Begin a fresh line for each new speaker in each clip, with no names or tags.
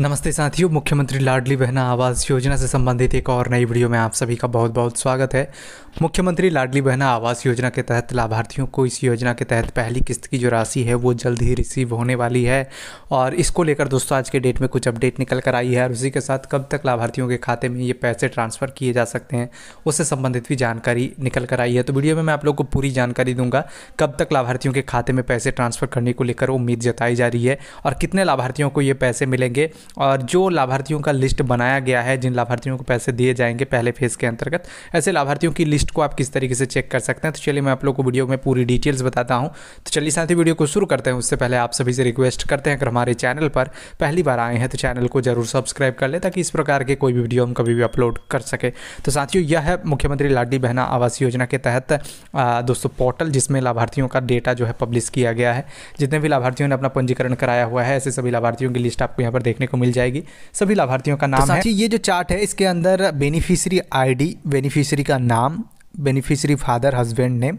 नमस्ते साथियों मुख्यमंत्री लाडली बहना आवास योजना से संबंधित एक और नई वीडियो में आप सभी का बहुत बहुत स्वागत है मुख्यमंत्री लाडली बहना आवास योजना के तहत लाभार्थियों को इस योजना के तहत पहली किस्त की जो राशि है वो जल्द ही रिसीव होने वाली है और इसको लेकर दोस्तों आज के डेट में कुछ अपडेट निकल कर आई है और उसी के साथ कब तक लाभार्थियों के खाते में ये पैसे ट्रांसफ़र किए जा सकते हैं उससे संबंधित भी जानकारी निकल कर आई है तो वीडियो में मैं आप लोग को पूरी जानकारी दूंगा कब तक लाभार्थियों के खाते में पैसे ट्रांसफ़र करने को लेकर उम्मीद जताई जा रही है और कितने लाभार्थियों को ये पैसे मिलेंगे और जो लाभार्थियों का लिस्ट बनाया गया है जिन लाभार्थियों को पैसे दिए जाएंगे पहले फेज़ के अंतर्गत ऐसे लाभार्थियों की लिस्ट को आप किस तरीके से चेक कर सकते हैं तो चलिए मैं आप लोग को वीडियो में पूरी डिटेल्स बताता हूँ तो चलिए साथ ही वीडियो को शुरू करते हैं उससे पहले आप सभी से रिक्वेस्ट करते हैं अगर हमारे चैनल पर पहली बार आए हैं तो चैनल को जरूर सब्सक्राइब कर लें ताकि इस प्रकार के कोई भी वीडियो हम कभी भी अपलोड कर सके तो साथियों यह है मुख्यमंत्री लाडी बहना आवास योजना के तहत दोस्तों पोर्टल जिसमें लाभार्थियों का डेटा जो है पब्लिश किया गया है जितने भी लाभार्थियों ने अपना पंजीकरण कराया हुआ है ऐसे सभी लाभार्थियों की लिस्ट आपको यहाँ पर देखने को मिल जाएगी सभी लाभार्थियों का नाम तो है ये जो चार्ट है इसके अंदर बेनिफिशरी आईडी बेनिफिशियरी का नाम beneficiary father husband name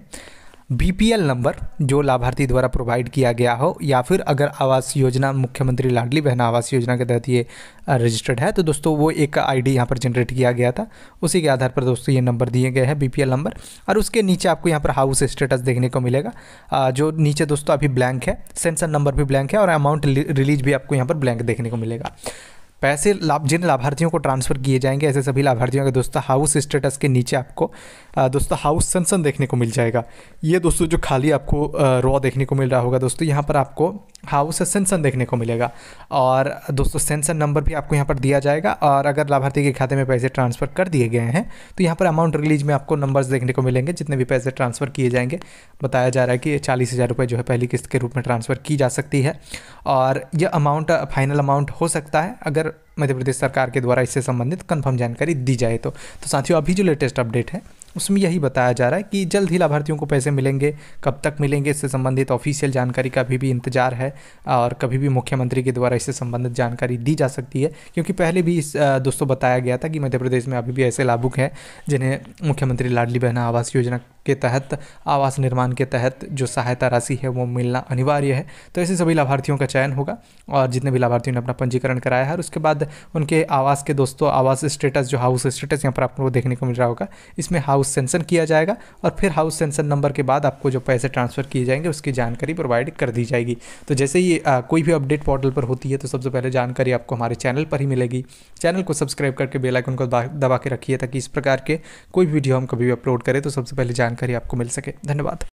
B number जो लाभार्थी द्वारा प्रोवाइड किया गया हो या फिर अगर आवास योजना मुख्यमंत्री लाडली बहन आवास योजना के तहत ये रजिस्टर्ड है तो दोस्तों वो एक आईडी यहाँ पर जनरेट किया गया था उसी के आधार पर दोस्तों ये नंबर दिए गए हैं बी नंबर और उसके नीचे आपको यहाँ पर हाउस स्टेटस देखने को मिलेगा जो नीचे दोस्तों अभी ब्लैंक है सेंसर नंबर भी ब्लैंक है और अमाउंट रिलीज भी आपको यहाँ पर ब्लैंक देखने को मिलेगा पैसे लाभ जिन लाभार्थियों को ट्रांसफ़र किए जाएंगे ऐसे सभी लाभार्थियों का दोस्तों हाउस स्टेटस के नीचे आपको दोस्तों हाउस सेंसन देखने को मिल जाएगा ये दोस्तों जो खाली आपको रॉ देखने को मिल रहा होगा दोस्तों यहाँ पर आपको हाउस सेंसन देखने को मिलेगा और दोस्तों सेंसन नंबर भी आपको यहाँ पर दिया जाएगा और अगर लाभार्थी के खाते में पैसे ट्रांसफ़र कर दिए गए हैं तो यहाँ पर अमाउंट रिलीज में आपको नंबर्स देखने को मिलेंगे जितने भी पैसे ट्रांसफ़र किए जाएंगे बताया जा रहा है कि चालीस हज़ार रुपये जो है पहली किस्त के रूप में ट्रांसफ़र की जा सकती है और यह अमाउंट फाइनल अमाउंट हो सकता है अगर मध्य प्रदेश सरकार के द्वारा इससे संबंधित कंफर्म जानकारी दी जाए तो तो साथियों अभी जो लेटेस्ट अपडेट है उसमें यही बताया जा रहा है कि जल्द ही लाभार्थियों को पैसे मिलेंगे कब तक मिलेंगे इससे संबंधित ऑफिशियल जानकारी का अभी भी इंतजार है और कभी भी मुख्यमंत्री के द्वारा इससे संबंधित जानकारी दी जा सकती है क्योंकि पहले भी इस दोस्तों बताया गया था कि मध्य प्रदेश में अभी भी ऐसे लाभुक हैं जिन्हें मुख्यमंत्री लाडली बहना आवास योजना के तहत आवास निर्माण के तहत जो सहायता राशि है वो मिलना अनिवार्य है तो ऐसे सभी लाभार्थियों का चयन होगा और जितने भी लाभार्थियों ने अपना पंजीकरण कराया है और उसके बाद उनके आवास के दोस्तों आवास स्टेटस जो हाउस स्टेटस यहाँ पर आपको देखने को मिल रहा होगा इसमें हाउस सेंसन किया जाएगा और फिर हाउस सेंसन नंबर के बाद आपको जो पैसे ट्रांसफ़र किए जाएंगे उसकी जानकारी प्रोवाइड कर दी जाएगी तो जैसे ही कोई भी अपडेट पोर्टल पर होती है तो सबसे पहले जानकारी आपको हमारे चैनल पर ही मिलेगी चैनल को सब्सक्राइब करके बेलाइकन को दबा के रखिए ताकि इस प्रकार के कोई वीडियो हम कभी भी अपलोड करें तो सबसे पहले जानकारी जानकारी आपको मिल सके धन्यवाद